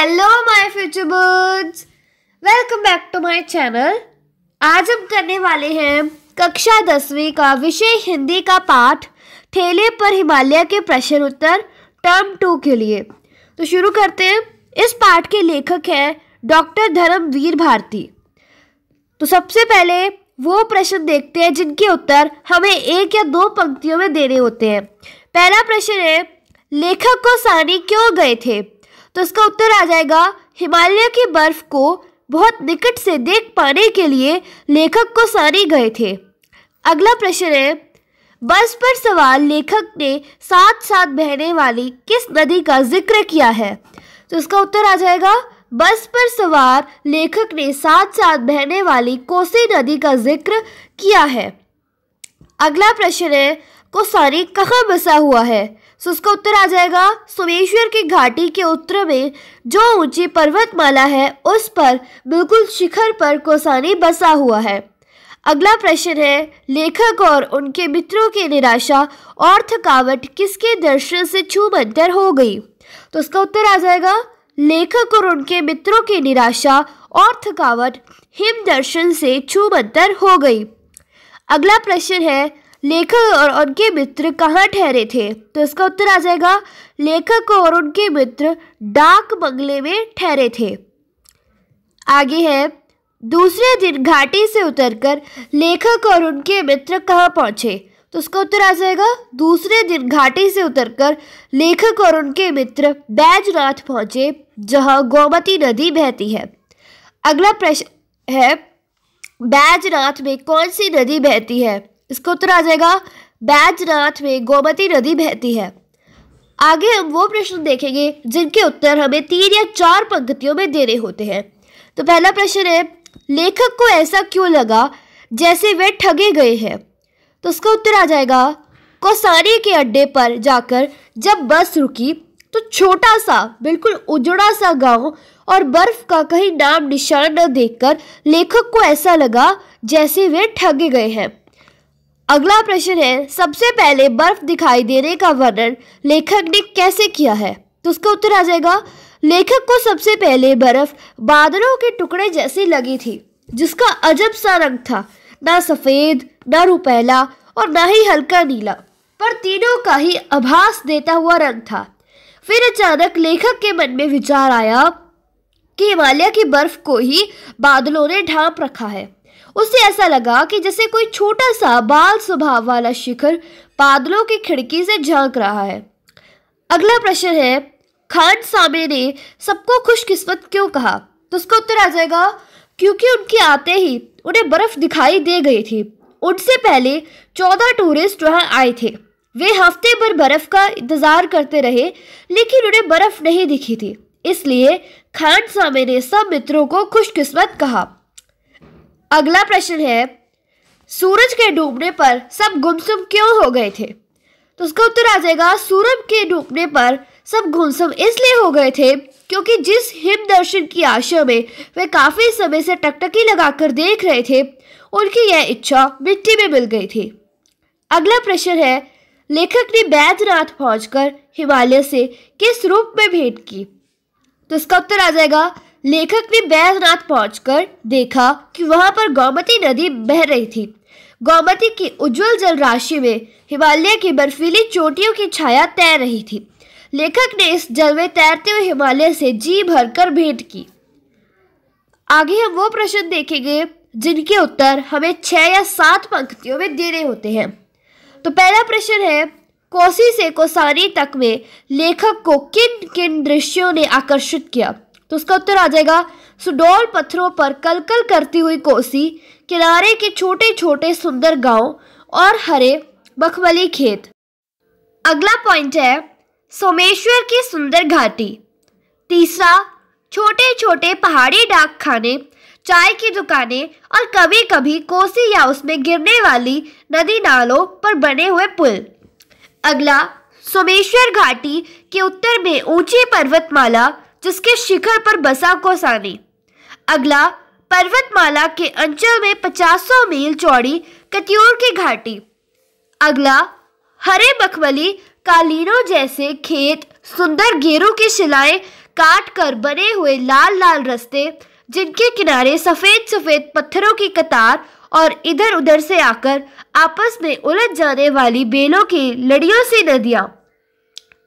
hello my future birds welcome back to my channel आज हम करने वाले हैं कक्षा दसवीं का विषय हिंदी का पाठ ठेले पर हिमालय के प्रश्न उत्तर टर्म टू के लिए तो शुरू करते हैं इस पाठ के लेखक हैं डॉक्टर धर्मवीर भारती तो सबसे पहले वो प्रश्न देखते हैं जिनके उत्तर हमें एक या दो पंक्तियों में देने होते हैं पहला प्रश्न है लेखक को सानी क्यों गए थे तो इसका उत्तर आ जाएगा हिमालय की बर्फ को बहुत निकट से देख पाने के लिए लेखक को सारे गए थे अगला प्रश्न है बस पर सवाल लेखक ने साथ साथ बहने वाली किस नदी का जिक्र किया है तो इसका उत्तर आ जाएगा बस पर सवार लेखक ने साथ साथ बहने वाली कोसी नदी का जिक्र किया है अगला प्रश्न है कोसारी कहाँ बसा हुआ है सो उसका उत्तर आ जाएगा सोमेश्वर की घाटी के उत्तर में जो ऊंची पर्वतमाला है उस पर बिल्कुल शिखर पर कोसानी बसा हुआ है अगला प्रश्न है लेखक और उनके मित्रों की निराशा और थकावट किसके दर्शन से छू मंतर हो गई तो उसका उत्तर आ जाएगा लेखक और उनके मित्रों की निराशा और थकावट हिम दर्शन से छूमंतर हो गई अगला प्रश्न है लेखक और उनके मित्र कहाँ ठहरे थे तो इसका उत्तर आ जाएगा लेखक और उनके मित्र डाक बंगले में ठहरे थे आगे है दूसरे दिन घाटी से उतरकर लेखक और उनके मित्र कहाँ पहुँचे तो उसका उत्तर आ जाएगा दूसरे दिन घाटी से उतरकर लेखक और उनके मित्र बैजनाथ पहुँचे जहाँ गोमती नदी बहती है अगला प्रश्न है बैजनाथ में कौन सी नदी बहती है इसका उत्तर आ जाएगा बैजनाथ में गोमती नदी बहती है आगे हम वो प्रश्न देखेंगे जिनके उत्तर हमें तीन या चार पंक्तियों में देने होते हैं तो पहला प्रश्न है लेखक को ऐसा क्यों लगा जैसे वे ठगे गए हैं तो उसका उत्तर आ जाएगा कोसानी के अड्डे पर जाकर जब बस रुकी तो छोटा सा बिल्कुल उजड़ा सा गांव और बर्फ का कहीं नाम निशान न देखकर लेखक को ऐसा लगा जैसे वे ठगे गए हैं अगला प्रश्न है सबसे पहले बर्फ दिखाई देने का वर्णन लेखक ने कैसे किया है तो उसका उत्तर आ जाएगा लेखक को सबसे पहले बर्फ बादलों के टुकड़े जैसी लगी थी जिसका अजब सा रंग था ना सफ़ेद ना रुपैला और ना ही हल्का नीला पर तीनों का ही आभास देता हुआ रंग था फिर अचानक लेखक के मन में विचार आया कि हिमालय की बर्फ को ही बादलों ने ढांप रखा है उसे ऐसा लगा कि जैसे कोई छोटा सा बाल स्वभाव वाला शिखर बादलों की खिड़की से झांक रहा है अगला प्रश्न है खान सामे ने सबको खुशकिस्मत क्यों कहा तो उसका उत्तर आ जाएगा क्योंकि उनके आते ही उन्हें बर्फ दिखाई दे गई थी उनसे पहले चौदह टूरिस्ट वहां आए थे वे हफ्ते भर बर्फ का इंतजार करते रहे लेकिन उन्हें बर्फ नहीं दिखी थी इसलिए खान सामे ने सब मित्रों को खुशकिस्मत कहा अगला प्रश्न है सूरज के डूबने पर सब गुमसुम क्यों हो गए थे तो उसका उत्तर आ जाएगा सूरज के डूबने पर सब गुमसुम इसलिए हो गए थे क्योंकि जिस हिम दर्शन की आशा में वे काफ़ी समय से टकटकी लगाकर देख रहे थे उनकी यह इच्छा मिट्टी में मिल गई थी अगला प्रश्न है लेखक ने बैद्यनाथ पहुंचकर हिमालय से किस रूप में भेंट की तो इसका उत्तर आ जाएगा लेखक ने बैजनाथ पहुंचकर देखा कि वहां पर गौमती नदी बह रही थी गौमती की उज्जवल जल राशि में हिमालय की बर्फीली चोटियों की छाया तैर रही थी लेखक ने इस जल में तैरते हुए हिमालय से जी भर कर भेंट की आगे हम वो प्रश्न देखेंगे जिनके उत्तर हमें छः या सात पंक्तियों में देने होते हैं तो पहला प्रश्न है कोसी से कोसानी तक में लेखक को किन किन दृश्यों ने आकर्षित किया तो उसका उत्तर आ जाएगा सुडोल पत्थरों पर कलकल करती हुई कोसी किनारे के छोटे छोटे सुंदर गांव और हरे बखवली खेत अगला पॉइंट है सोमेश्वर की सुंदर घाटी तीसरा छोटे छोटे पहाड़ी डाक खाने चाय की दुकानें और कभी कभी कोसी या उसमें गिरने वाली नदी नालों पर बने हुए पुल अगला सोमेश्वर घाटी के उत्तर में ऊंची पर्वतमाला जिसके शिखर पर बसा कोसानी अगला पर्वतमाला के अंचल में 500 मील चौड़ी कत्यूर की घाटी अगला हरे मखमली कालीनों जैसे खेत सुंदर घेरों की शिलाएं काट कर बने हुए लाल लाल रस्ते जिनके किनारे सफ़ेद सफ़ेद पत्थरों की कतार और इधर उधर से आकर आपस में उलझ जाने वाली बेलों की लड़ियों से नदियाँ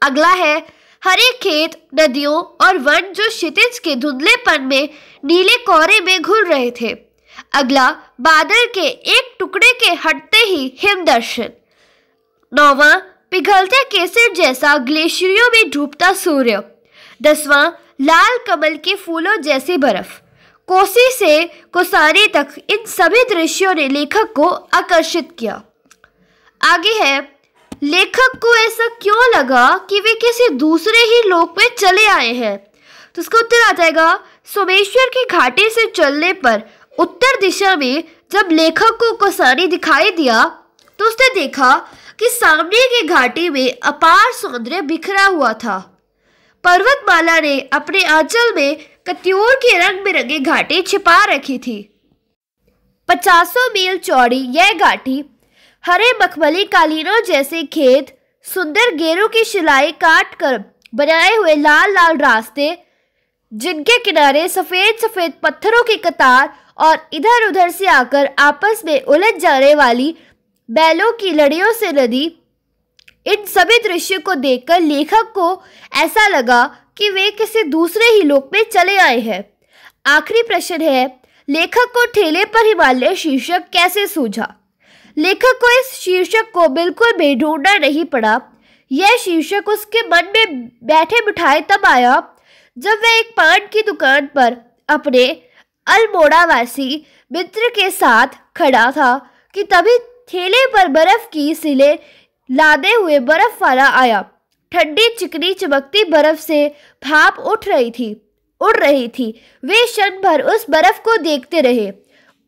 अगला है हरे खेत नदियों और वन जो क्षितिज के धुंधलेपन में नीले कोहरे में घुल रहे थे अगला बादल के एक टुकड़े के हटते ही हिम दर्शन नौवा पिघलते केसर जैसा ग्लेशियरों में डूबता सूर्य दसवां लाल कमल के फूलों जैसी बर्फ कोसी से कोसारी तक इन सभी दृश्यों ने लेखक को आकर्षित किया आगे है लेखक को ऐसा क्यों लगा कि वे किसी दूसरे ही लोक में चले आए हैं तो उसका उत्तर आ जाएगा सोमेश्वर की घाटी से चलने पर उत्तर दिशा में जब लेखक को कसारी दिखाई दिया तो उसने देखा कि सामने की घाटी में अपार सौंदर्य बिखरा हुआ था पर्वतमाला ने अपने आंचल में कत्योर के रंग बिरंगे घाटी छिपा रखी थी पचासों मील चौड़ी यह घाटी हरे बखबली कालीनों जैसे खेत सुंदर गेरों की शिलाई काट कर बनाए हुए लाल लाल रास्ते जिनके किनारे सफ़ेद सफ़ेद पत्थरों की कतार और इधर उधर से आकर आपस में उलझ जाने वाली बैलों की लड़ियों से नदी इन सभी दृश्य को देखकर लेखक को ऐसा लगा कि वे किसी दूसरे ही लोक में चले आए हैं आखिरी प्रश्न है लेखक को ठेले पर हिमालय शीर्षक कैसे सूझा लेखक को इस शीर्षक को बिल्कुल भी ढूंढना नहीं पड़ा यह शीर्षक उसके मन में बैठे बिठाए तब आया जब वह एक पान की दुकान पर अपने अल्मोड़ावासी मित्र के साथ खड़ा था कि तभी ठेले पर बर्फ की सिले लादे हुए बर्फ वाला आया ठंडी चिकनी चमकती बर्फ से भाप उठ रही थी उड़ रही थी वे क्षण भर उस बर्फ को देखते रहे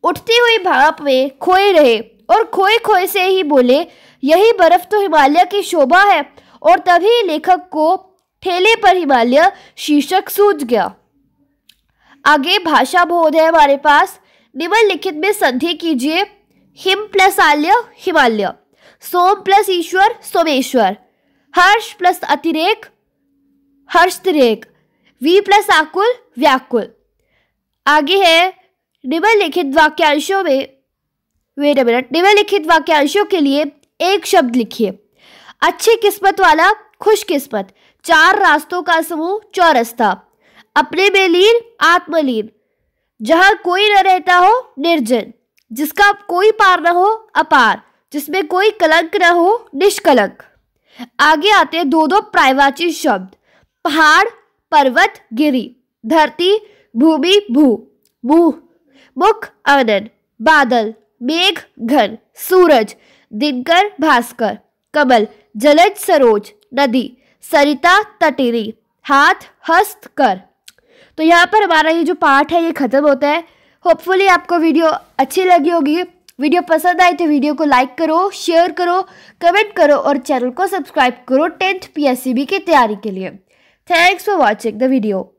उठती हुई भाप में खोए रहे और खोए खोए से ही बोले यही बर्फ तो हिमालय की शोभा है और तभी लेखक को ठेले पर हिमालय शीर्षक सूझ गया आगे भाषा बोध है हमारे पास निम्नलिखित में संधि कीजिए हिम प्लस आल्य हिमालय सोम प्लस ईश्वर सोमेश्वर हर्ष प्लस अतिरेक हर्षतिरेक वी प्लस आकुल व्याकुल आगे है निम्नलिखित वाक्यांशों में वेट मिनट निम्नलिखित वाक्यांशों के लिए एक शब्द लिखिए अच्छी किस्मत वाला खुशकिस्मत चार रास्तों का समूह चौरस्ता अपने में लीन आत्मलीन जहाँ कोई न रहता हो निर्जन जिसका कोई पार न हो अपार जिसमें कोई कलंक न हो निष्कलंक आगे आते दो दो प्रायवाची शब्द पहाड़ पर्वत गिरी धरती भूमि भू भू मुख अवन बादल मेघ घन सूरज दिनकर भास्कर कमल जलज सरोज नदी सरिता तटेरी हाथ हस्त कर तो यहाँ पर हमारा ये जो पार्ट है ये ख़त्म होता है होपफुली आपको वीडियो अच्छी लगी होगी वीडियो पसंद आई तो वीडियो को लाइक करो शेयर करो कमेंट करो और चैनल को सब्सक्राइब करो टेंथ पीएससीबी की तैयारी के लिए thanks for watching the video